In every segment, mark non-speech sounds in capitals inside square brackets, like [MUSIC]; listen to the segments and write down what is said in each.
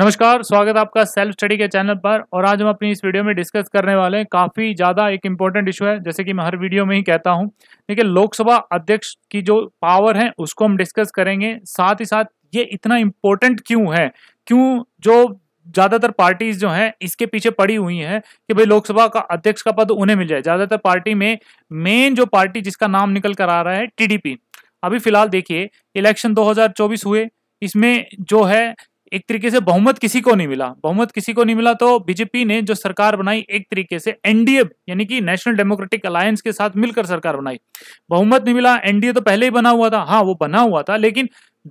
नमस्कार स्वागत है आपका सेल्फ स्टडी के चैनल पर और आज हम अपनी इस वीडियो में डिस्कस करने वाले हैं काफ़ी ज़्यादा एक इम्पॉर्टेंट इशू है जैसे कि मैं हर वीडियो में ही कहता हूं देखिए लोकसभा अध्यक्ष की जो पावर है उसको हम डिस्कस करेंगे साथ ही साथ ये इतना इम्पोर्टेंट क्यों है क्यों जो ज़्यादातर पार्टीज जो हैं इसके पीछे पड़ी हुई हैं कि भाई लोकसभा का अध्यक्ष का पद उन्हें मिल जाए ज़्यादातर पार्टी में मेन जो पार्टी जिसका नाम निकल कर आ रहा है टी अभी फिलहाल देखिए इलेक्शन दो हुए इसमें जो है एक तरीके से बहुमत किसी को नहीं मिला बहुमत किसी को नहीं मिला तो बीजेपी ने जो सरकार बनाई एक तरीके से एनडीए यानी कि नेशनल डेमोक्रेटिक अलायंस के साथ मिलकर सरकार बनाई बहुमत नहीं मिला एनडीए तो पहले ही बना हुआ था हाँ वो बना हुआ था लेकिन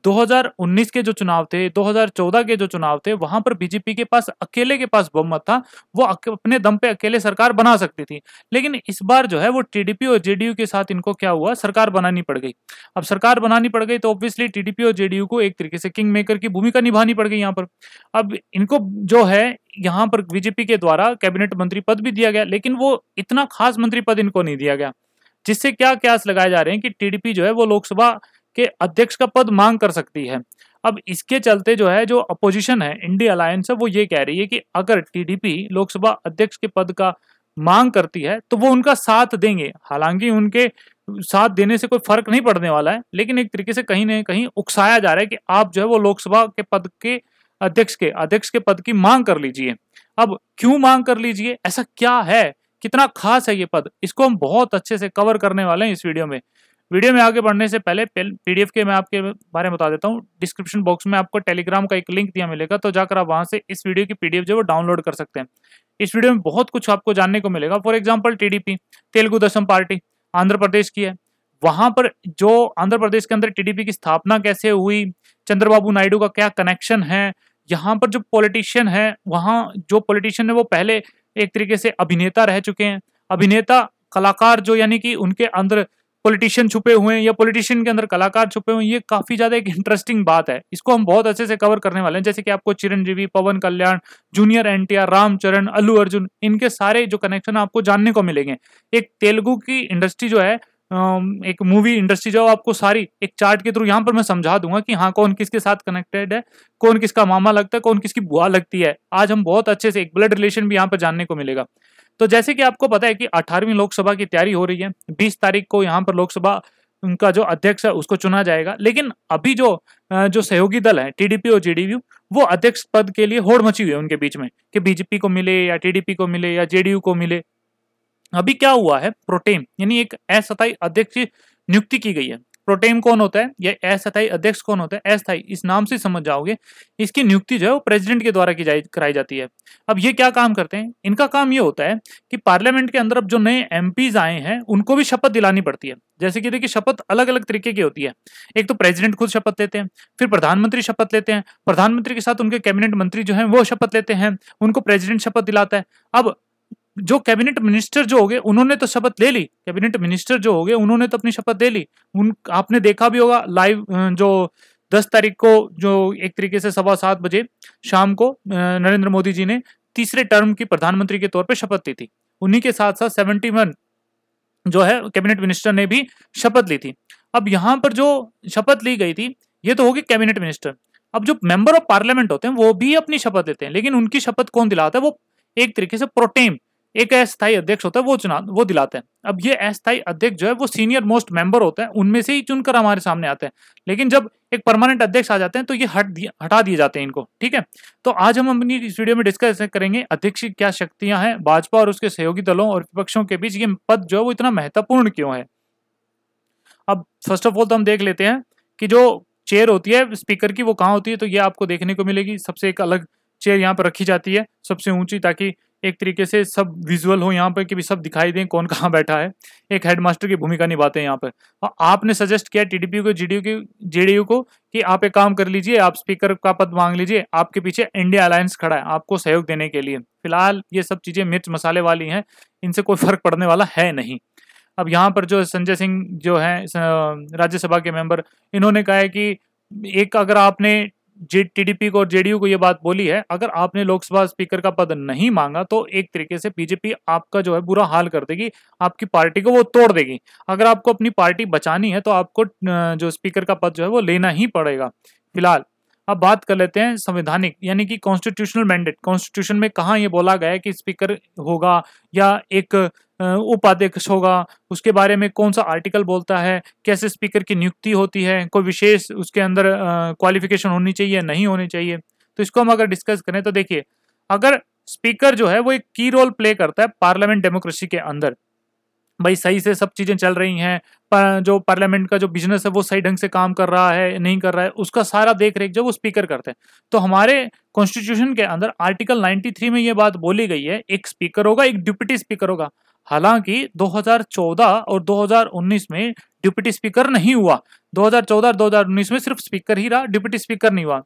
2019 के जो चुनाव थे 2014 के जो चुनाव थे वहां पर बीजेपी के पास अकेले के पास बहुमत था वो अपने दम पे अकेले सरकार बना सकती थी लेकिन इस बार जो है वो टीडीपी और जेडीयू के साथ इनको क्या हुआ सरकार बनानी पड़ गई अब सरकार बनानी पड़ गई तो ऑब्वियसली टीडीपी और जेडीयू को एक तरीके से किंग मेकर की भूमिका निभानी पड़ गई यहाँ पर अब इनको जो है यहाँ पर बीजेपी के द्वारा कैबिनेट मंत्री पद भी दिया गया लेकिन वो इतना खास मंत्री पद इनको नहीं दिया गया जिससे क्या क्यास लगाए जा रहे हैं कि टीडीपी जो है वो लोकसभा के अध्यक्ष का पद मांग कर सकती है अब इसके चलते जो है जो अपोजिशन है इंडिया अलायंस है वो ये कह रही है कि अगर टीडीपी लोकसभा अध्यक्ष के पद का मांग करती है तो वो उनका साथ देंगे हालांकि उनके साथ देने से कोई फर्क नहीं पड़ने वाला है लेकिन एक तरीके से कहीं ना कहीं उकसाया जा रहा है कि आप जो है वो लोकसभा के पद के अध्यक्ष के अध्यक्ष के पद की मांग कर लीजिए अब क्यों मांग कर लीजिए ऐसा क्या है कितना खास है ये पद इसको हम बहुत अच्छे से कवर करने वाले हैं इस वीडियो में वीडियो में आगे बढ़ने से पहले पीडीएफ के मैं आपके बारे में बता देता हूँ डिस्क्रिप्शन बॉक्स में आपको टेलीग्राम का एक लिंक दिया मिलेगा तो जाकर आप वहाँ से इस वीडियो की पीडीएफ जो है वो डाउनलोड कर सकते हैं इस वीडियो में बहुत कुछ आपको जानने को मिलेगा फॉर एग्जाम्पल टीडीपी तेलुगु दशम पार्टी आंध्र प्रदेश की है वहां पर जो आंध्र प्रदेश के अंदर टीडीपी की स्थापना कैसे हुई चंद्रबाबू नायडू का क्या कनेक्शन है यहाँ पर जो पॉलिटिशियन है वहाँ जो पॉलिटिशियन है वो पहले एक तरीके से अभिनेता रह चुके हैं अभिनेता कलाकार जो यानी कि उनके अंदर पॉलिटिशियन छुपे हुए हैं या पॉलिटिशियन के अंदर कलाकार छुपे हुए हैं ये काफी ज्यादा एक इंटरेस्टिंग बात है इसको हम बहुत अच्छे से कवर करने वाले हैं जैसे कि आपको चिरंजीवी पवन कल्याण जूनियर एन रामचरण अल्लू अर्जुन इनके सारे जो कनेक्शन आपको जानने को मिलेंगे एक तेलुगु की इंडस्ट्री जो है एक मूवी इंडस्ट्री जो आपको सारी एक चार्ट के थ्रू यहाँ पर मैं समझा दूंगा कि हाँ कौन किसके साथ कनेक्टेड है कौन किसका मामा लगता है कौन किसकी बुआ लगती है आज हम बहुत अच्छे से एक ब्लड रिलेशन भी यहाँ पर जानने को मिलेगा तो जैसे कि आपको पता है कि अठारहवीं लोकसभा की तैयारी हो रही है बीस तारीख को यहाँ पर लोकसभा उनका जो अध्यक्ष है उसको चुना जाएगा लेकिन अभी जो जो सहयोगी दल है टीडीपी और जेडीयू वो अध्यक्ष पद के लिए होड़ मची हुई है उनके बीच में कि बीजेपी को मिले या टीडीपी को मिले या जेडीयू को मिले अभी क्या हुआ है प्रोटेम यानी एक अस्थाई अध्यक्ष नियुक्ति की गई है प्रोटेम कौन होता है या अस्थाई अध्यक्ष कौन होता है अस्थाई इस नाम से समझ जाओगे इसकी नियुक्ति जो है वो प्रेसिडेंट के द्वारा की जाए कराई जाती है अब ये क्या काम करते हैं इनका काम ये होता है कि पार्लियामेंट के अंदर अब जो नए एम आए हैं उनको भी शपथ दिलानी पड़ती है जैसे कि देखिए शपथ अलग अलग तरीके की होती है एक तो प्रेजिडेंट खुद शपथ लेते हैं फिर प्रधानमंत्री शपथ लेते हैं प्रधानमंत्री के साथ उनके कैबिनेट मंत्री जो है वो शपथ लेते हैं उनको प्रेजिडेंट शपथ दिलाता है अब जो कैबिनेट मिनिस्टर जो हो गए उन्होंने तो शपथ ले ली कैबिनेट मिनिस्टर जो हो गए उन्होंने तो अपनी शपथ ले ली उन आपने देखा भी होगा लाइव जो दस तारीख को जो एक तरीके से सवा सात बजे शाम को नरेंद्र मोदी जी ने तीसरे टर्म की प्रधानमंत्री के तौर पर शपथ ली थी उन्हीं के साथ साथ सेवेंटी वन जो है कैबिनेट मिनिस्टर ने भी शपथ ली थी अब यहाँ पर जो शपथ ली गई थी ये तो होगी कैबिनेट मिनिस्टर अब जो मेंबर ऑफ पार्लियामेंट होते हैं वो भी अपनी शपथ लेते हैं लेकिन उनकी शपथ कौन दिलाता है वो एक तरीके से प्रोटेम एक अस्थायी अध्यक्ष होता है वो चुना वो दिलाते हैं अब ये अस्थायी अध्यक्ष जो है वो सीनियर मोस्ट मेंबर होते हैं उनमें से ही चुनकर हमारे सामने आते हैं लेकिन जब एक परमानेंट अध्यक्ष आ जाते हैं तो ये हट हटा दिए जाते हैं इनको ठीक है तो आज हम अपनी इस वीडियो में डिस्कस करेंगे अध्यक्ष की क्या शक्तियां हैं भाजपा और उसके सहयोगी दलों और विपक्षों के बीच ये पद जो है वो इतना महत्वपूर्ण क्यों है अब फर्स्ट ऑफ ऑल तो हम देख लेते हैं कि जो चेयर होती है स्पीकर की वो कहाँ होती है तो ये आपको देखने को मिलेगी सबसे एक अलग चेयर यहाँ पर रखी जाती है सबसे ऊंची ताकि एक तरीके से सब विजुअल हो यहाँ पर कि भी सब दिखाई दें कौन कहाँ बैठा है एक हेडमास्टर की भूमिका निभाते हैं यहाँ पर और हाँ, आपने सजेस्ट किया टीडीपी को जीडीयू के जेडीयू को कि आप एक काम कर लीजिए आप स्पीकर का पद मांग लीजिए आपके पीछे इंडिया अलायंस खड़ा है आपको सहयोग देने के लिए फिलहाल ये सब चीज़ें मिर्च मसाले वाली हैं इनसे कोई फर्क पड़ने वाला है नहीं अब यहाँ पर जो संजय सिंह जो हैं राज्यसभा के मेम्बर इन्होंने कहा है कि एक अगर आपने टीडीपी को और जेडीयू को ये बात बोली है अगर आपने लोकसभा स्पीकर का पद नहीं मांगा तो एक तरीके से बीजेपी आपका जो है बुरा हाल कर देगी आपकी पार्टी को वो तोड़ देगी अगर आपको अपनी पार्टी बचानी है तो आपको जो स्पीकर का पद जो है वो लेना ही पड़ेगा फिलहाल अब बात कर लेते हैं संवैधानिक यानी कि कॉन्स्टिट्यूशनल मैंडेट कॉन्स्टिट्यूशन में कहाँ ये बोला गया है कि स्पीकर होगा या एक उपाध्यक्ष होगा उसके बारे में कौन सा आर्टिकल बोलता है कैसे स्पीकर की नियुक्ति होती है कोई विशेष उसके अंदर क्वालिफिकेशन होनी चाहिए नहीं होनी चाहिए तो इसको हम अगर डिस्कस करें तो देखिए अगर स्पीकर जो है वो एक की रोल प्ले करता है पार्लियामेंट डेमोक्रेसी के अंदर भाई सही से सब चीज़ें चल रही हैं पर जो पार्लियामेंट का जो बिजनेस है वो सही ढंग से काम कर रहा है नहीं कर रहा है उसका सारा देख रेख जो वो स्पीकर करते हैं तो हमारे कॉन्स्टिट्यूशन के अंदर आर्टिकल 93 में ये बात बोली गई है एक स्पीकर होगा एक डिप्टी स्पीकर होगा हालांकि 2014 और 2019 में डिप्टी स्पीकर नहीं हुआ 2014 2019 में सिर्फ स्पीकर ही रहा डिप्टी स्पीकर नहीं हुआ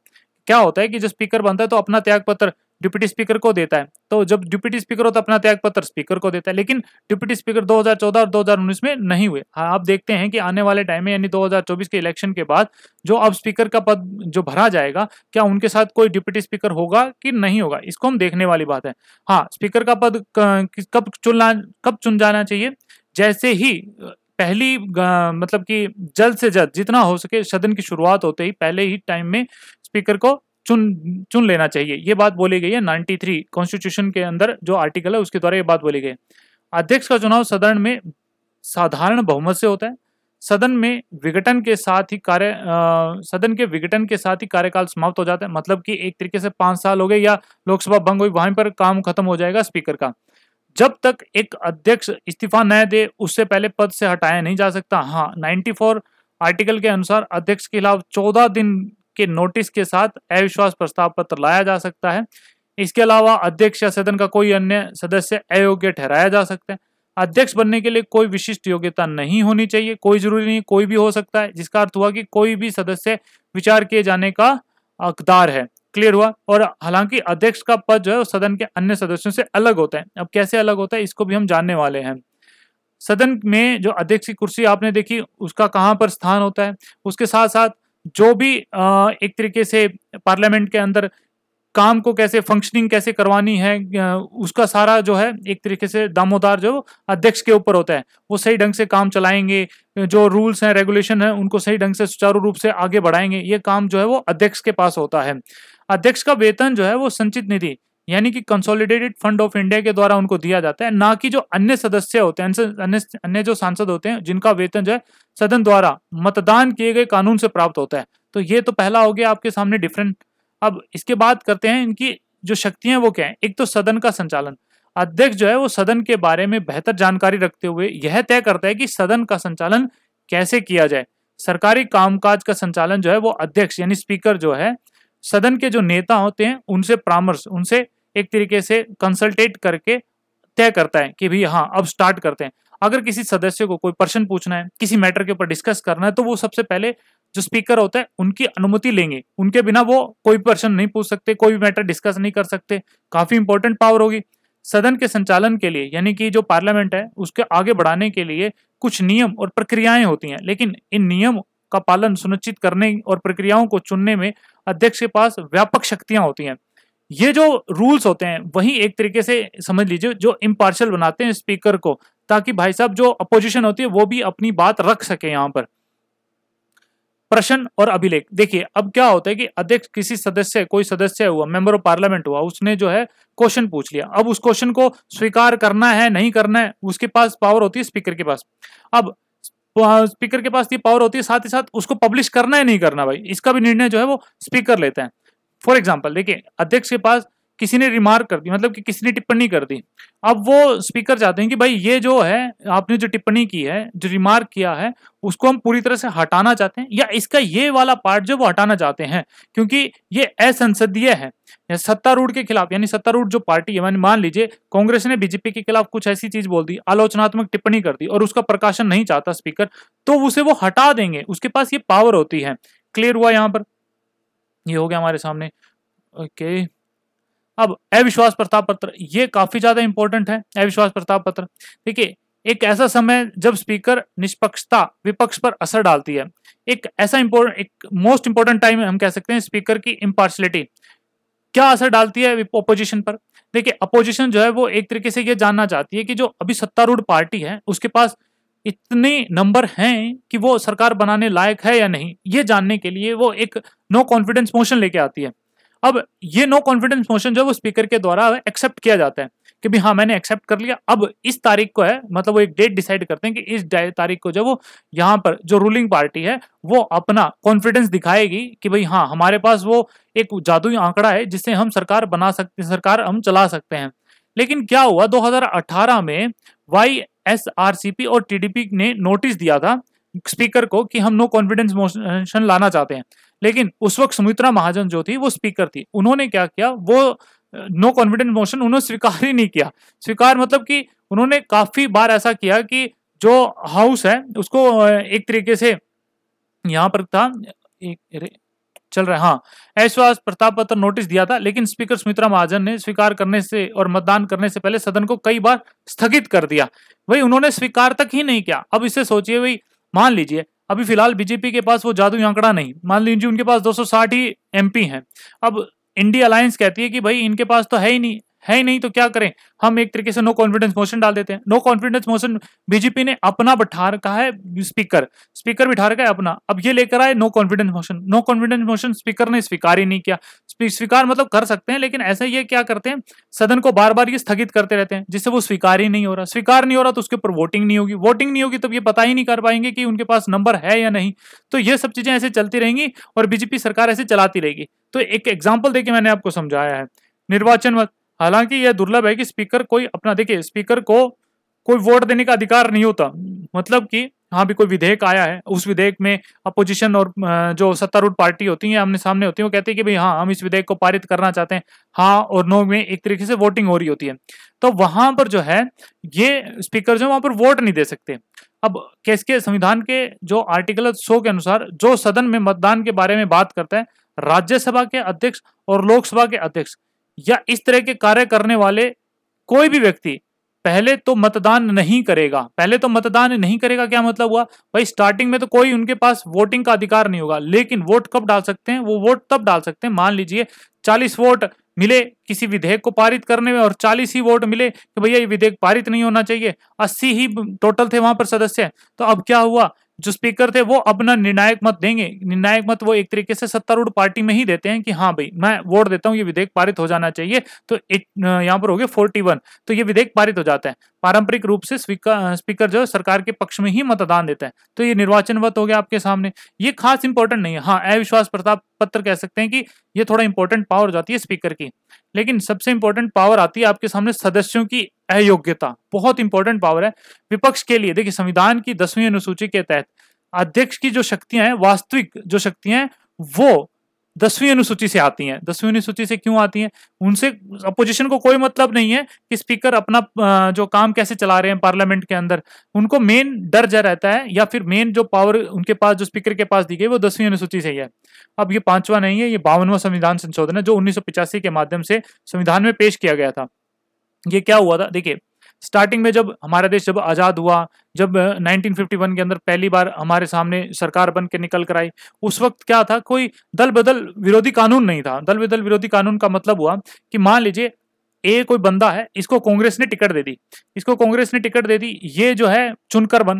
क्या होता है कि जो स्पीकर बनता है तो अपना त्याग पत्र डिप्यूटी स्पीकर को देता है तो जब डिप्यूटी स्पीकर होता अपना त्याग पत्र स्पीकर को देता है लेकिन डिप्यूटी स्पीकर 2014 और 2019 में नहीं हुए हाँ आप देखते हैं कि आने वाले टाइम में यानी 2024 के इलेक्शन के बाद जो अब स्पीकर का पद जो भरा जाएगा क्या उनके साथ कोई डिप्यूटी स्पीकर होगा कि नहीं होगा इसको हम देखने वाली बात है हाँ स्पीकर का पद कब चुनना कब चुन जाना चाहिए जैसे ही पहली मतलब कि जल्द से जल्द जितना हो सके सदन की शुरुआत होते ही पहले ही टाइम में स्पीकर को चुन चुन लेना चाहिए ये बात बोली गई है 93 कॉन्स्टिट्यूशन के अंदर जो आर्टिकल है उसके द्वारा ये बात बोली गई अध्यक्ष का चुनाव सदन में साधारण बहुमत से होता है सदन में विघटन के साथ ही कार्य सदन के विघटन के साथ ही कार्यकाल समाप्त हो जाता है मतलब कि एक तरीके से पांच साल हो गए या लोकसभा भंग हुई वहीं पर काम खत्म हो जाएगा स्पीकर का जब तक एक अध्यक्ष इस्तीफा न दे उससे पहले पद से हटाया नहीं जा सकता हाँ 94 आर्टिकल के अनुसार अध्यक्ष के खिलाफ 14 दिन के नोटिस के साथ अविश्वास प्रस्ताव पत्र लाया जा सकता है इसके अलावा अध्यक्ष या सदन का कोई अन्य सदस्य अयोग्य ठहराया जा सकता है अध्यक्ष बनने के लिए कोई विशिष्ट योग्यता नहीं होनी चाहिए कोई जरूरी नहीं कोई भी हो सकता है जिसका अर्थ हुआ कि कोई भी सदस्य विचार किए जाने का अकदार है क्लियर हुआ और हालांकि अध्यक्ष का पद जो है सदन के अन्य सदस्यों से अलग होता है अब कैसे अलग होता है इसको भी हम जानने वाले हैं सदन में जो अध्यक्ष की कुर्सी आपने देखी उसका कहाँ पर स्थान होता है उसके साथ साथ जो भी एक तरीके से पार्लियामेंट के अंदर काम को कैसे फंक्शनिंग कैसे करवानी है उसका सारा जो है एक तरीके से दामोदार जो अध्यक्ष के ऊपर होता है वो सही ढंग से काम चलाएंगे जो रूल्स हैं रेगुलेशन है उनको सही ढंग से सुचारू रूप से आगे बढ़ाएंगे ये काम जो है वो अध्यक्ष के पास होता है अध्यक्ष का वेतन जो है वो संचित निधि यानी कि कंसोलिडेटेड फंड ऑफ इंडिया के द्वारा उनको दिया जाता है ना कि जो अन्य सदस्य होते हैं अन्य अन्य जो सांसद होते हैं जिनका वेतन जो है सदन द्वारा मतदान किए गए कानून से प्राप्त होता है तो ये तो पहला हो गया आपके सामने डिफरेंट अब इसके बाद करते हैं इनकी जो शक्तियां वो क्या है एक तो सदन का संचालन अध्यक्ष जो है वो सदन के बारे में बेहतर जानकारी रखते हुए यह तय करता है कि सदन का संचालन कैसे किया जाए सरकारी कामकाज का संचालन जो है वो अध्यक्ष यानी स्पीकर जो है सदन के जो नेता होते हैं उनसे परामर्श उनसे एक तरीके से कंसल्टेट करके तय करता है कि भाई हाँ अब स्टार्ट करते हैं अगर किसी सदस्य को कोई प्रश्न पूछना है किसी मैटर के ऊपर डिस्कस करना है तो वो सबसे पहले जो स्पीकर होता है उनकी अनुमति लेंगे उनके बिना वो कोई प्रश्न नहीं पूछ सकते कोई भी मैटर डिस्कस नहीं कर सकते काफी इंपॉर्टेंट पावर होगी सदन के संचालन के लिए यानी कि जो पार्लियामेंट है उसके आगे बढ़ाने के लिए कुछ नियम और प्रक्रियाएं होती हैं लेकिन इन नियम का पालन सुनिश्चित करने और प्रक्रियाओं को चुनने में अध्यक्ष के पास व्यापक शक्तियां होती हैं ये जो रूल्स होते हैं वही एक तरीके से समझ लीजिए जो इम्पार्शल बनाते हैं स्पीकर को ताकि भाई साहब जो अपोजिशन होती है वो भी अपनी बात रख सके यहाँ पर प्रश्न और अभिलेख देखिए अब क्या होता है कि अध्यक्ष किसी सदस्य कोई सदस्य हुआ मेंबर ऑफ पार्लियामेंट हुआ उसने जो है क्वेश्चन पूछ लिया अब उस क्वेश्चन को स्वीकार करना है नहीं करना है उसके पास पावर होती है स्पीकर के पास अब स्पीकर तो, हाँ, के पास ये पावर होती है साथ ही साथ उसको पब्लिश करना या नहीं करना भाई इसका भी निर्णय जो है वो स्पीकर लेते हैं फॉर एग्जाम्पल देखिए अध्यक्ष के पास किसी ने रिमार्क कर दी मतलब कि किसी ने टिप्पणी कर दी अब वो स्पीकर चाहते हैं कि भाई ये जो है आपने जो टिप्पणी की है जो रिमार्क किया है उसको हम पूरी तरह से हटाना चाहते हैं या इसका ये वाला पार्ट जो वो हटाना चाहते हैं क्योंकि ये असंसदीय है सत्तारूढ़ के खिलाफ यानी सत्तारूढ़ जो पार्टी है मान लीजिए कांग्रेस ने बीजेपी के खिलाफ कुछ ऐसी चीज बोल दी आलोचनात्मक टिप्पणी कर दी और उसका प्रकाशन नहीं चाहता स्पीकर तो उसे वो हटा देंगे उसके पास ये पावर होती है क्लियर हुआ यहाँ पर ये हो गया हमारे सामने ओके okay. अब अविश्वास प्रस्ताव पत्र ये काफी ज्यादा इंपॉर्टेंट है अविश्वास प्रस्ताव पत्र देखिए एक ऐसा समय जब स्पीकर निष्पक्षता विपक्ष पर असर डालती है एक ऐसा इंपोर्टेंट एक मोस्ट इंपॉर्टेंट टाइम हम कह सकते हैं स्पीकर की इम्पार्शलिटी क्या असर डालती है अपोजिशन पर देखिए अपोजिशन जो है वो एक तरीके से ये जानना चाहती है कि जो अभी सत्तारूढ़ पार्टी है उसके पास इतने नंबर हैं कि वो सरकार बनाने लायक है या नहीं ये जानने के लिए वो एक नो कॉन्फिडेंस मोशन लेके आती है अब ये नो कॉन्फिडेंस मोशन जो है वो स्पीकर के द्वारा एक्सेप्ट किया जाता है कि भी हाँ मैंने एक्सेप्ट कर लिया अब इस तारीख को है मतलब वो एक डेट डिसाइड करते हैं कि इस तारीख को जो वो यहाँ पर जो रूलिंग पार्टी है वो अपना कॉन्फिडेंस दिखाएगी कि भाई हाँ हमारे पास वो एक जादुई आंकड़ा है जिससे हम सरकार बना सकते सरकार हम चला सकते हैं लेकिन क्या हुआ 2018 में Y S R C P और टी डी पी ने नोटिस दिया था स्पीकर को कि हम नो कॉन्फिडेंस मोशन लाना चाहते हैं लेकिन उस वक्त सुमित्रा महाजन जो थी वो स्पीकर थी उन्होंने क्या किया वो नो कॉन्फिडेंट मोशन उन्होंने स्वीकार ही नहीं किया स्वीकार मतलब कि उन्होंने काफी बार ऐसा किया कि जो हाउस है उसको एक तरीके से यहाँ पर था एक चल रहा हाँ ऐश्वास प्रताप पत्र नोटिस दिया था लेकिन स्पीकर सुमित्रा महाजन ने स्वीकार करने से और मतदान करने से पहले सदन को कई बार स्थगित कर दिया वही उन्होंने स्वीकार तक ही नहीं किया अब इसे सोचिए भाई मान लीजिए अभी फिलहाल बीजेपी के पास वो जादू आंकड़ा नहीं मान लीजिए उनके पास 260 ही एमपी हैं अब इंडिया अलायंस कहती है कि भाई इनके पास तो है ही नहीं है ही नहीं तो क्या करें हम एक तरीके से नो कॉन्फिडेंस मोशन डाल देते हैं नो कॉन्फिडेंस मोशन बीजेपी ने अपना बैठा रखा है स्पीकर स्पीकर बिठा रखा है अपना अब ये लेकर आए no confidence motion no confidence motion speaker ने स्वीकार ही नहीं किया स्वीकार मतलब कर सकते हैं लेकिन ऐसे ये क्या करते हैं सदन को बार बार ये स्थगित करते रहते हैं जिससे वो स्वीकार ही नहीं हो रहा स्वीकार नहीं हो रहा तो उसके ऊपर वोटिंग नहीं होगी वोटिंग नहीं होगी तब ये पता ही नहीं कर पाएंगे कि उनके पास नंबर है या नहीं तो ये सब चीजें ऐसे चलती रहेंगी और बीजेपी सरकार ऐसे चलाती रहेगी तो एक एग्जाम्पल देके मैंने आपको समझाया है निर्वाचन वक्त हालांकि यह दुर्लभ है कि स्पीकर कोई अपना देखिए स्पीकर को कोई वोट देने का अधिकार नहीं होता मतलब कि हाँ भी कोई विधेयक आया है उस विधेयक में अपोजिशन और जो सत्तारूढ़ पार्टी होती है आमने सामने होती है वो कहती है कि भाई हाँ हम इस विधेयक को पारित करना चाहते हैं हाँ और नो में एक तरीके से वोटिंग हो रही होती है तो वहां पर जो है ये स्पीकर जो वहां पर वोट नहीं दे सकते अब केस के संविधान के जो आर्टिकल सौ के अनुसार जो सदन में मतदान के बारे में बात करता है राज्यसभा के अध्यक्ष और लोकसभा के अध्यक्ष या इस तरह के कार्य करने वाले कोई भी व्यक्ति पहले तो मतदान नहीं करेगा पहले तो मतदान नहीं करेगा क्या मतलब हुआ भाई स्टार्टिंग में तो कोई उनके पास वोटिंग का अधिकार नहीं होगा लेकिन वोट कब डाल सकते हैं वो वोट तब डाल सकते हैं मान लीजिए चालीस वोट मिले किसी विधेयक को पारित करने में और चालीस ही वोट मिले कि भैया ये विधेयक पारित नहीं होना चाहिए अस्सी ही टोटल थे वहां पर सदस्य तो अब क्या हुआ जो स्पीकर थे वो अपना निर्णायक मत देंगे निर्णायक मत वो एक तरीके से सत्तारूढ़ पार्टी में ही देते हैं कि हाँ भाई मैं वोट देता हूँ ये विधेयक पारित हो जाना चाहिए तो यहाँ पर हो गया फोर्टी वन तो ये विधेयक पारित हो जाता है पारंपरिक रूप से स्पीकर जो है सरकार के पक्ष में ही मतदान देता है तो ये निर्वाचन वत हो गया आपके सामने ये खास इंपॉर्टेंट नहीं है हाँ अविश्वास प्रताप पत्र कह सकते हैं कि ये थोड़ा इंपॉर्टेंट पावर हो जाती है स्पीकर की लेकिन सबसे इंपॉर्टेंट पावर आती है आपके सामने सदस्यों की अयोग्यता बहुत इंपॉर्टेंट पावर है विपक्ष के लिए देखिए संविधान की दसवीं अनुसूची के तहत अध्यक्ष की जो शक्तियां हैं वास्तविक जो शक्तियां हैं वो दसवीं अनुसूची से आती हैं दसवीं अनुसूची से क्यों आती हैं उनसे अपोजिशन को कोई मतलब नहीं है कि स्पीकर अपना जो काम कैसे चला रहे हैं पार्लियामेंट के अंदर उनको मेन डर जा रहता है या फिर मेन जो पावर उनके पास जो स्पीकर के पास दी गई वो दसवीं अनुसूची से ही है अब ये पांचवा नहीं है ये बावनवा संविधान संशोधन है जो उन्नीस के माध्यम से संविधान में पेश किया गया था ये क्या हुआ था देखिए स्टार्टिंग में जब हमारा देश जब आज़ाद हुआ जब 1951 के अंदर पहली बार हमारे सामने सरकार बन के निकल कर आई उस वक्त क्या था कोई दल बदल विरोधी कानून नहीं था दल बदल विरोधी कानून का मतलब हुआ कि मान लीजिए ए कोई बंदा है इसको कांग्रेस ने टिकट दे दी इसको कांग्रेस ने टिकट दे दी ये जो है चुनकर बन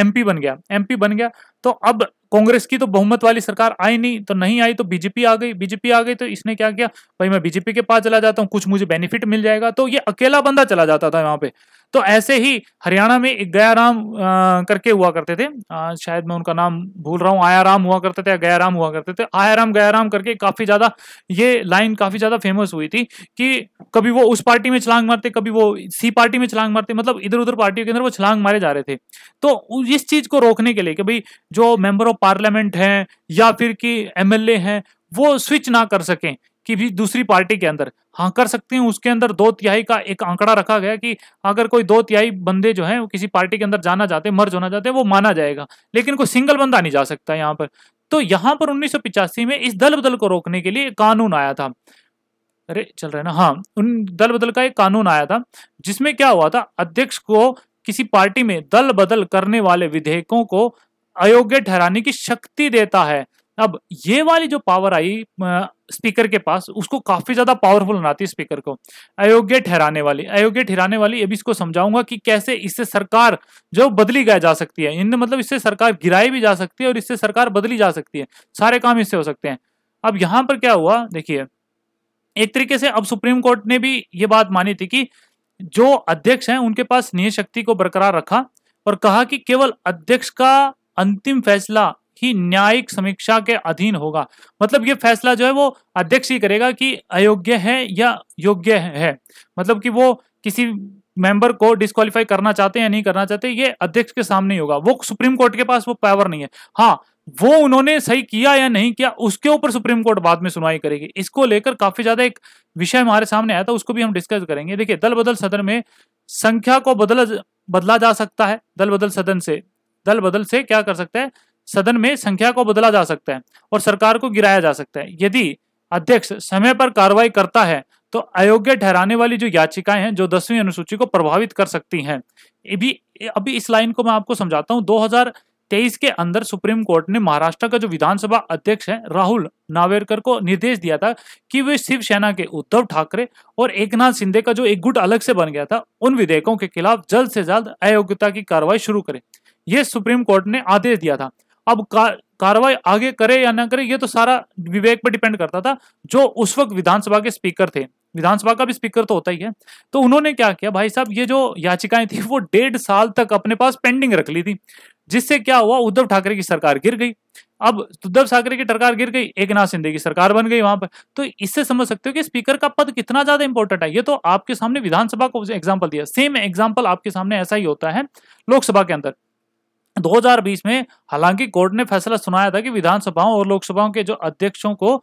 एम बन गया एम बन गया तो अब कांग्रेस की तो बहुमत वाली सरकार आई नहीं तो नहीं आई तो बीजेपी आ गई बीजेपी आ गई तो इसने क्या किया भाई मैं बीजेपी के पास चला जाता हूँ कुछ मुझे बेनिफिट मिल जाएगा तो ये अकेला बंदा चला जाता था यहाँ पे तो ऐसे ही हरियाणा में एक गया राम करके हुआ करते थे शायद मैं उनका नाम भूल रहा हूँ आया राम हुआ करते थे या राम हुआ करते थे आया राम गया राम करके काफ़ी ज़्यादा ये लाइन काफ़ी ज़्यादा फेमस हुई थी कि कभी वो उस पार्टी में छलांग मारते कभी वो सी पार्टी में छलांग मारते मतलब इधर उधर पार्टियों के अंदर वो छलांग मारे जा रहे थे तो इस चीज़ को रोकने के लिए कि भाई जो मेम्बर ऑफ पार्लियामेंट हैं या फिर कि एम हैं वो स्विच ना कर सकें कि भी दूसरी पार्टी के अंदर हाँ कर सकते हैं उसके अंदर दो तिहाई का एक आंकड़ा रखा गया कि अगर कोई दो तिहाई बंदे जो हैं वो किसी पार्टी के अंदर जाना चाहते हैं मर्ज होना चाहते हैं वो माना जाएगा लेकिन कोई सिंगल बंदा नहीं जा सकता यहाँ पर तो यहाँ पर उन्नीस में इस दल बदल को रोकने के लिए कानून आया था अरे चल रहे ना हाँ उन दल बदल का एक कानून आया था जिसमें क्या हुआ था अध्यक्ष को किसी पार्टी में दल बदल करने वाले विधेयकों को अयोग्य ठहराने की शक्ति देता है अब ये वाली जो पावर आई स्पीकर के पास उसको काफ़ी ज़्यादा पावरफुल बनाती है स्पीकर को अयोग्य ठहराने वाली अयोग्य ठहराने वाली अभी इसको समझाऊंगा कि कैसे इससे सरकार जो बदली गया जा सकती है इन मतलब इससे सरकार गिराई भी जा सकती है और इससे सरकार बदली जा सकती है सारे काम इससे हो सकते हैं अब यहां पर क्या हुआ देखिए एक तरीके से अब सुप्रीम कोर्ट ने भी ये बात मानी थी कि जो अध्यक्ष हैं उनके पास निय शक्ति को बरकरार रखा और कहा कि केवल अध्यक्ष का अंतिम फैसला ही न्यायिक समीक्षा के अधीन होगा मतलब ये फैसला जो है वो अध्यक्ष ही करेगा कि अयोग्य है या योग्य है मतलब कि वो किसी मेंबर को डिस्कालीफाई करना चाहते हैं या नहीं करना चाहते ये अध्यक्ष के सामने ही होगा वो सुप्रीम कोर्ट के पास वो पावर नहीं है हाँ वो उन्होंने सही किया या नहीं किया उसके ऊपर सुप्रीम कोर्ट बाद में सुनवाई करेगी इसको लेकर काफी ज्यादा एक विषय हमारे सामने आया था उसको भी हम डिस्कस करेंगे देखिए दल बदल सदन में संख्या को बदला बदला जा सकता है दल बदल सदन से दल बदल से क्या कर सकता है सदन में संख्या को बदला जा सकता है और सरकार को गिराया जा सकता है यदि अध्यक्ष समय पर कार्रवाई करता है तो अयोग्य ठहराने वाली जो याचिकाएं हैं जो दसवीं अनुसूची को प्रभावित कर सकती हैं अभी अभी इस लाइन को मैं आपको समझाता हूं 2023 के अंदर सुप्रीम कोर्ट ने महाराष्ट्र का जो विधानसभा अध्यक्ष है राहुल नावेरकर को निर्देश दिया था कि वे शिवसेना के उद्धव ठाकरे और एकनाथ शिंदे का जो एक गुट अलग से बन गया था उन विधेयकों के खिलाफ जल्द से जल्द अयोग्यता की कार्रवाई शुरू करें यह सुप्रीम कोर्ट ने आदेश दिया था अब कार्रवाई आगे करे या ना करे ये तो सारा विवेक पर डिपेंड करता था जो उस वक्त विधानसभा के स्पीकर थे विधानसभा का भी स्पीकर तो होता ही है तो उन्होंने क्या किया भाई साहब ये जो याचिकाएं थी वो डेढ़ साल तक अपने पास पेंडिंग रख ली थी जिससे क्या हुआ उद्धव ठाकरे की सरकार गिर गई अब उद्धव ठाकरे की सरकार गिर गई एक नाथ शिंदे की सरकार बन गई वहां पर तो इससे समझ सकते हो कि स्पीकर का पद कितना ज्यादा इंपॉर्टेंट है ये तो आपके सामने विधानसभा को एग्जाम्पल दिया सेम एग्जाम्पल आपके सामने ऐसा ही होता है लोकसभा के अंदर 2020 में हालांकि कोर्ट ने फैसला सुनाया था कि विधानसभाओं और लोकसभाओं के जो अध्यक्षों को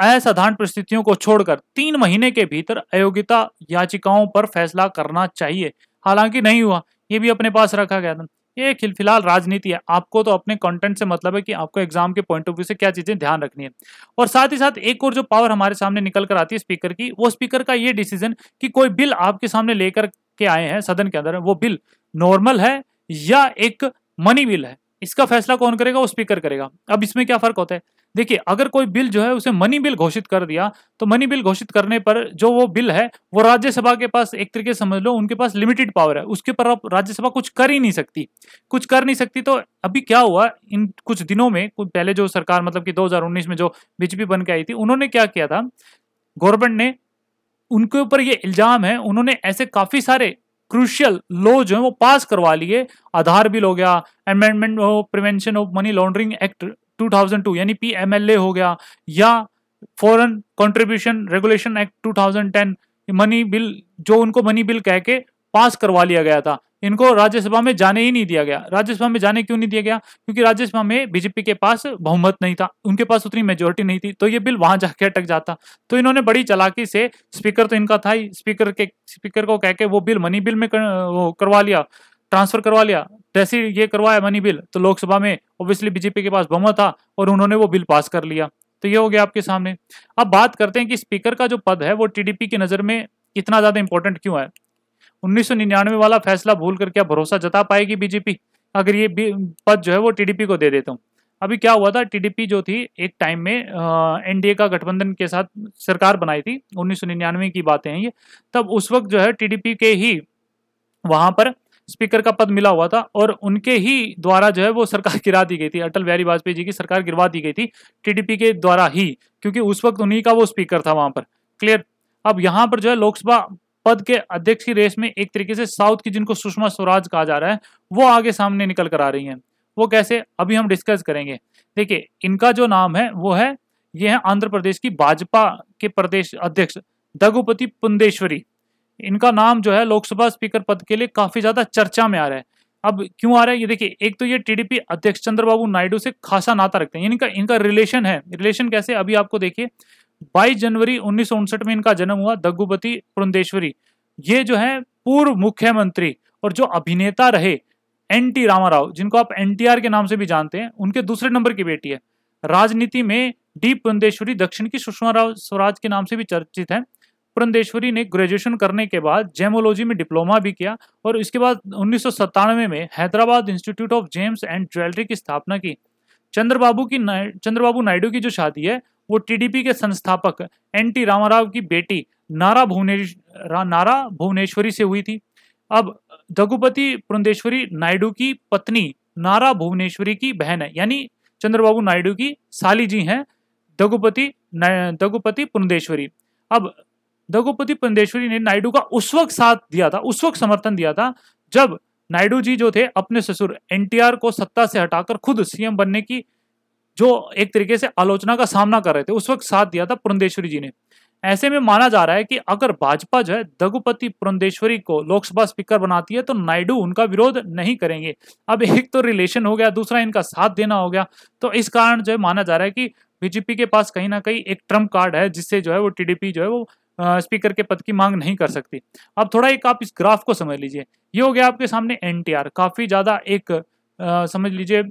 असाधारण परिस्थितियों को छोड़कर तीन महीने के भीतर अयोग्यता याचिकाओं पर फैसला करना चाहिए हालांकि नहीं हुआ ये भी अपने पास रखा गया था ये फिलहाल राजनीति है आपको तो अपने कंटेंट से मतलब है कि आपको एग्जाम के पॉइंट ऑफ व्यू से क्या चीजें ध्यान रखनी है और साथ ही साथ एक और जो पावर हमारे सामने निकल कर आती है स्पीकर की वो स्पीकर का ये डिसीजन कि कोई बिल आपके सामने लेकर के आए हैं सदन के अंदर वो बिल नॉर्मल है या एक मनी बिल है इसका फैसला कौन करेगा वो स्पीकर करेगा अब इसमें क्या फर्क होता है देखिए अगर कोई बिल जो है उसे मनी बिल घोषित कर दिया तो मनी बिल घोषित करने पर जो वो बिल है वो राज्यसभा के पास एक तरीके से समझ लो उनके पास लिमिटेड पावर है उसके पर आप राज्यसभा कुछ कर ही नहीं सकती कुछ कर नहीं सकती तो अभी क्या हुआ इन कुछ दिनों में कुछ पहले जो सरकार मतलब कि दो में जो बीजेपी बन के आई थी उन्होंने क्या किया था गवर्नमेंट ने उनके ऊपर ये इल्जाम है उन्होंने ऐसे काफी सारे क्रूशियल लो जो है वो पास करवा लिए आधार बिल हो गया amendment prevention of money laundering act 2002 यानी ए हो गया या foreign contribution regulation act 2010 money bill जो उनको मनी बिल कह के पास करवा लिया गया था इनको राज्यसभा में जाने ही नहीं दिया गया राज्यसभा में जाने क्यों नहीं दिया गया क्योंकि राज्यसभा में बीजेपी के पास बहुमत नहीं था उनके पास उतनी मेजोरिटी नहीं थी तो ये बिल वहां जाके अटक जाता तो इन्होंने बड़ी चलाकी से स्पीकर तो इनका था ही स्पीकर के स्पीकर को कह के वो बिल मनी बिल में कर, वो करवा लिया ट्रांसफर करवा लिया जैसे ये करवाया मनी बिल तो लोकसभा में ऑब्वियसली बीजेपी के पास बहुमत था और उन्होंने वो बिल पास कर लिया तो ये हो गया आपके सामने अब बात करते हैं कि स्पीकर का जो पद है वो टीडीपी की नज़र में इतना ज़्यादा इंपॉर्टेंट क्यों है 1999 वाला फैसला भूल कर क्या भरोसा जता पाएगी बीजेपी अगर ये पद जो है वो टीडीपी को दे देता हूँ अभी क्या हुआ था टीडीपी जो थी एक टाइम में एनडीए का गठबंधन के साथ सरकार बनाई थी 1999 की बातें हैं ये तब उस वक्त जो है टीडीपी के ही वहां पर स्पीकर का पद मिला हुआ था और उनके ही द्वारा जो है वो सरकार [LAUGHS] गिरा दी गई थी अटल बिहारी वाजपेयी जी की सरकार गिरवा दी गई थी टीडीपी के द्वारा ही क्योंकि उस वक्त उन्हीं का वो स्पीकर था वहां पर क्लियर अब यहाँ पर जो है लोकसभा पद के अध्यक्ष की रेस में एक तरीके से साउथ की जिनको सुषमा स्वराज कहा जा रहा है वो आगे सामने निकल कर आ रही हैं वो कैसे अभी हम डिस्कस करेंगे देखिए इनका जो नाम है वो है ये है आंध्र प्रदेश की भाजपा के प्रदेश अध्यक्ष दघुपति पुंदेश्वरी इनका नाम जो है लोकसभा स्पीकर पद के लिए काफी ज्यादा चर्चा में आ रहा है अब क्यों आ रहा है ये देखिए एक तो ये टीडीपी अध्यक्ष चंद्रबाबू नायडू से खासा नाता रखते हैं इनका इनका रिलेशन है रिलेशन कैसे अभी आपको देखिए बाईस जनवरी उन्नीस में इनका जन्म हुआ दग्गुपति पुरंदेश्वरी ये जो है पूर्व मुख्यमंत्री और जो अभिनेता रहे एन टी रामाराव जिनको आप एन टी आर के नाम से भी जानते हैं उनके दूसरे नंबर की बेटी है राजनीति में डी पुरंदेश्वरी दक्षिण की सुषमा राव स्वराज के नाम से भी चर्चित है पुरंदेश्वरी ने ग्रेजुएशन करने के बाद जेमोलॉजी में डिप्लोमा भी किया और इसके बाद उन्नीस में Hyderabad institute of gems and jewellery की स्थापना की चंद्रबाबू की चंद्रबाबू नायडू की जो शादी है वो टीडीपी के संस्थापक एनटी रामाराव की बेटी नारा भुवनेश्वरी नारा भुवनेश्वरी से हुई थी अब दघुपति पुरंदेश्वरी नायडू की पत्नी नारा भुवनेश्वरी की बहन है यानी चंद्रबाबू नायडू की साली जी हैं दघुपति दघुपति पुरंदेश्वरी अब दघुपति पुरंदेश्वरी ने नायडू का उस वक्त साथ दिया था उस वक्त समर्थन दिया था जब नायडू जी जो थे अपने ससुर एनटीआर को सत्ता से हटाकर खुद सीएम बनने की जो एक तरीके से आलोचना का सामना कर रहे थे उस वक्त साथ दिया था पुरंदेश्वरी जी ने ऐसे में माना जा रहा है कि अगर भाजपा जो है दघुपति पुरंदेश्वरी को लोकसभा स्पीकर बनाती है तो नायडू उनका विरोध नहीं करेंगे अब एक तो रिलेशन हो गया दूसरा इनका साथ देना हो गया तो इस कारण जो है माना जा रहा है कि बीजेपी के पास कहीं ना कहीं एक ट्रम्प कार्ड है जिससे जो है वो टीडीपी जो है वो स्पीकर के पद की मांग नहीं कर सकती अब थोड़ा एक आप इस ग्राफ को समझ लीजिए ये हो गया आपके सामने एनटीआर काफ़ी ज़्यादा एक आ, समझ लीजिए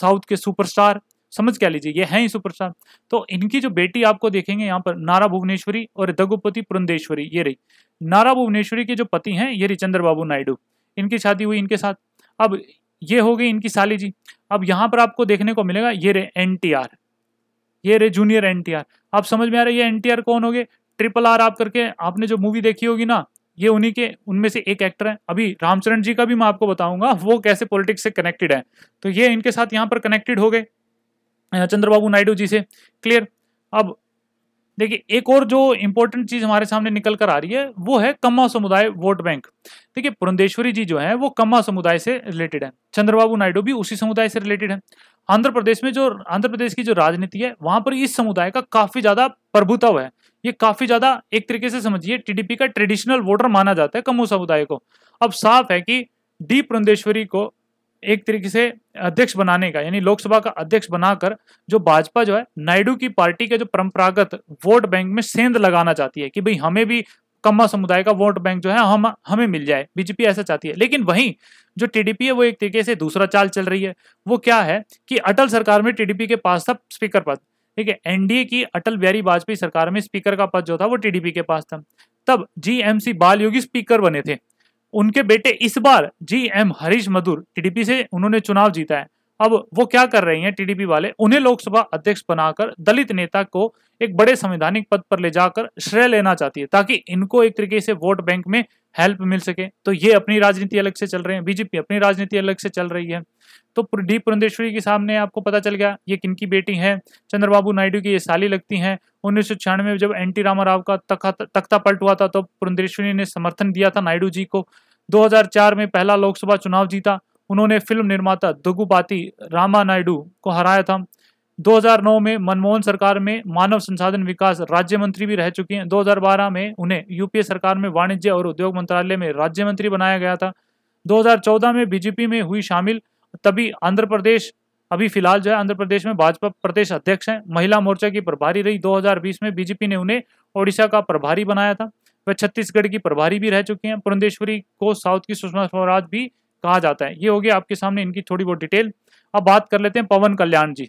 साउथ के सुपरस्टार समझ क्या लीजिए ये हैं ही सुप्रसाद तो इनकी जो बेटी आपको देखेंगे यहाँ पर नारा भुवनेश्वरी और दगुपति पुरंदेश्वरी ये रही नारा भुवनेश्वरी के जो पति हैं ये रिचंद्र बाबू नायडू इनकी शादी हुई इनके साथ अब ये हो गई इनकी साली जी अब यहाँ पर आपको देखने को मिलेगा ये रे एन ये रे जूनियर एन आप समझ में आ रहे ये एन कौन हो गए ट्रिपल आर आप करके आपने जो मूवी देखी होगी ना ये उन्हीं के उनमें से एक एक्टर है अभी रामचरण जी का भी मैं आपको बताऊंगा वो कैसे पॉलिटिक्स से कनेक्टेड है तो ये इनके साथ यहाँ पर कनेक्टेड हो गए चंद्रबाबू नायडू जी से क्लियर अब देखिए एक और जो इम्पोर्टेंट चीज हमारे सामने निकल कर आ रही है वो है कम्मा समुदाय वोट बैंक देखिए पुरंदेश्वरी जी जो है वो कम्मा समुदाय से रिलेटेड है चंद्रबाबू नायडू भी उसी समुदाय से रिलेटेड है आंध्र प्रदेश में जो आंध्र प्रदेश की जो राजनीति है वहां पर इस समुदाय का काफी ज्यादा प्रभुत्व है ये काफी ज्यादा एक तरीके से समझिए टीडीपी का ट्रेडिशनल वोटर माना जाता है कम्मू समुदाय को अब साफ है कि डी पुरंदेश्वरी को एक तरीके से अध्यक्ष बनाने का यानी लोकसभा का अध्यक्ष बनाकर जो भाजपा जो है नायडू की पार्टी के जो परंपरागत वोट बैंक में सेंध लगाना चाहती है कि भाई हमें भी कम्मा समुदाय का वोट बैंक जो है हम हमें मिल जाए बीजेपी ऐसा चाहती है लेकिन वहीं जो टीडीपी है वो एक तरीके से दूसरा चाल चल रही है वो क्या है कि अटल सरकार में टीडीपी के पास था स्पीकर पद ठीक है एनडीए की अटल बिहारी वाजपेयी सरकार में स्पीकर का पद जो था वो टीडीपी के पास था तब जीएमसी बाल योगी स्पीकर बने थे उनके बेटे इस बार G M Harish Madhur TDP से उन्होंने चुनाव जीता है अब वो क्या कर रहे हैं टीडीपी वाले उन्हें लोकसभा अध्यक्ष बनाकर दलित नेता को एक बड़े संवैधानिक पद पर ले जाकर श्रेय लेना चाहती है ताकि इनको एक तरीके से वोट बैंक में हेल्प मिल सके तो ये अपनी राजनीति अलग से चल रहे हैं बीजेपी अपनी राजनीति अलग से चल रही है तो डी पुरंदेश्वरी के सामने आपको पता चल गया ये किनकी बेटी है चंद्रबाबू नायडू की ये साली लगती हैं उन्नीस में जब एन टी रामा राव का तख्ता पलट हुआ था तो पुरंदेश्वरी ने समर्थन दिया था नायडू जी को 2004 में पहला लोकसभा चुनाव जीता उन्होंने फिल्म निर्माता दुगुपाती रामा नायडू को हराया था 2009 में मनमोहन सरकार में मानव संसाधन विकास राज्य मंत्री भी रह चुके हैं 2012 में उन्हें यूपीए सरकार में वाणिज्य और उद्योग मंत्रालय में राज्य मंत्री बनाया गया था 2014 में बीजेपी में हुई शामिल तभी आंध्र प्रदेश अभी फिलहाल जो है आंध्र प्रदेश में भाजपा प्रदेश अध्यक्ष हैं महिला मोर्चा की प्रभारी रही 2020 में बीजेपी ने उन्हें ओडिशा का प्रभारी बनाया था वह छत्तीसगढ़ की प्रभारी भी रह चुकी हैं पुरंदेश्वरी को साउथ की सुषमा स्वराज भी कहा जाता है ये हो गया आपके सामने इनकी थोड़ी बहुत डिटेल अब बात कर लेते हैं पवन कल्याण जी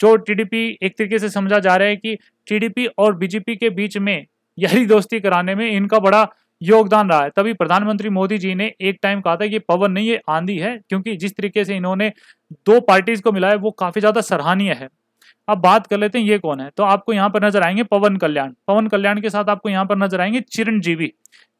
जो टीडीपी एक तरीके से समझा जा रहा है कि टीडीपी और बीजेपी के बीच में यही दोस्ती कराने में इनका बड़ा योगदान रहा है तभी प्रधानमंत्री मोदी जी ने एक टाइम कहा था कि ये पवन नहीं ये आंधी है क्योंकि जिस तरीके से इन्होंने दो पार्टीज को मिलाया वो काफी ज्यादा सराहनीय है अब बात कर लेते हैं ये कौन है तो आपको यहाँ पर नजर आएंगे पवन कल्याण पवन कल्याण के साथ आपको यहाँ पर नजर आएंगे चिरंजीवी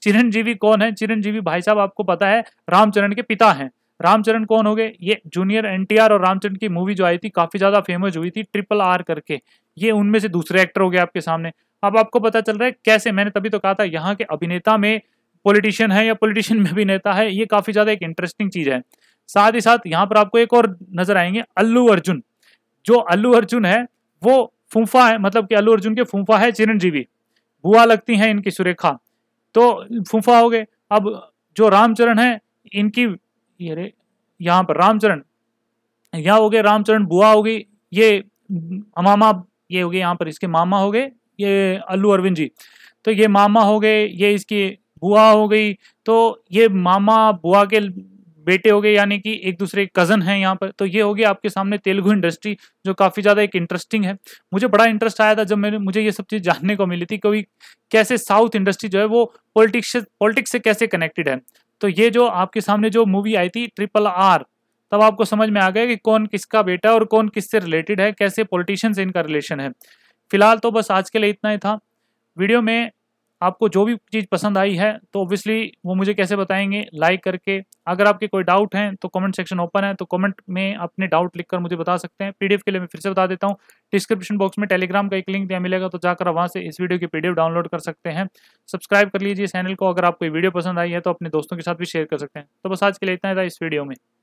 चिरंजीवी कौन है चिरंजीवी भाई साहब आपको पता है रामचरण के पिता हैं रामचरण कौन हो गए ये जूनियर एनटीआर और रामचरण की मूवी जो आई थी काफी ज्यादा फेमस हुई थी ट्रिपल आर करके ये उनमें से दूसरे एक्टर हो गए आपके सामने अब आपको पता चल रहा है कैसे मैंने तभी तो कहा था यहाँ के अभिनेता में पॉलिटिशियन है या पॉलिटिशियन में भी नेता है ये काफी ज्यादा एक इंटरेस्टिंग चीज है साथ ही साथ यहाँ पर आपको एक और नजर आएंगे अल्लू अर्जुन जो अल्लू अर्जुन है वो फूफा है मतलब कि अल्लू अर्जुन के फूफा है चिरंजीवी बुआ लगती है इनकी सुरेखा तो फूफा हो गए अब जो रामचरण है इनकी ये रे यहाँ पर रामचरण यहाँ हो गए रामचरण बुआ हो गई ये अमामा ये हो गए यहाँ पर इसके मामा हो गए ये अल्लू अरविंद जी तो ये मामा हो गए ये इसकी बुआ हो गई तो ये मामा बुआ के बेटे हो गए यानी कि एक दूसरे के कज़न हैं यहाँ पर तो ये हो गया आपके सामने तेलुगु इंडस्ट्री जो काफ़ी ज़्यादा एक इंटरेस्टिंग है मुझे बड़ा इंटरेस्ट आया था जब मैंने मुझे ये सब चीज़ जानने को मिली थी कभी कैसे साउथ इंडस्ट्री जो है वो पॉलिटिक्स पॉलिटिक्स से कैसे कनेक्टेड है तो ये जो आपके सामने जो मूवी आई थी ट्रिपल आर तब आपको समझ में आ गया कि कौन किसका बेटा और कौन किससे रिलेटेड है कैसे पॉलिटिशियन से इनका रिलेशन है फिलहाल तो बस आज के लिए इतना ही था वीडियो में आपको जो भी चीज़ पसंद आई है तो ऑब्वियसली वो मुझे कैसे बताएंगे लाइक करके अगर आपके कोई डाउट हैं तो कमेंट सेक्शन ओपन है तो कमेंट में अपने डाउट लिखकर मुझे बता सकते हैं पीडीएफ के लिए मैं फिर से बता देता हूँ डिस्क्रिप्शन बॉक्स में टेलीग्राम का एक लिंक दिया मिलेगा तो जाकर वहाँ से इस वीडियो की पीडीएफ डाउनलोड कर सकते हैं सब्सक्राइब कर लीजिए चैनल को अगर आपको वीडियो पसंद आई है तो अपने दोस्तों के साथ भी शेयर कर सकते हैं तो बस आज के लिए इतना था इस वीडियो में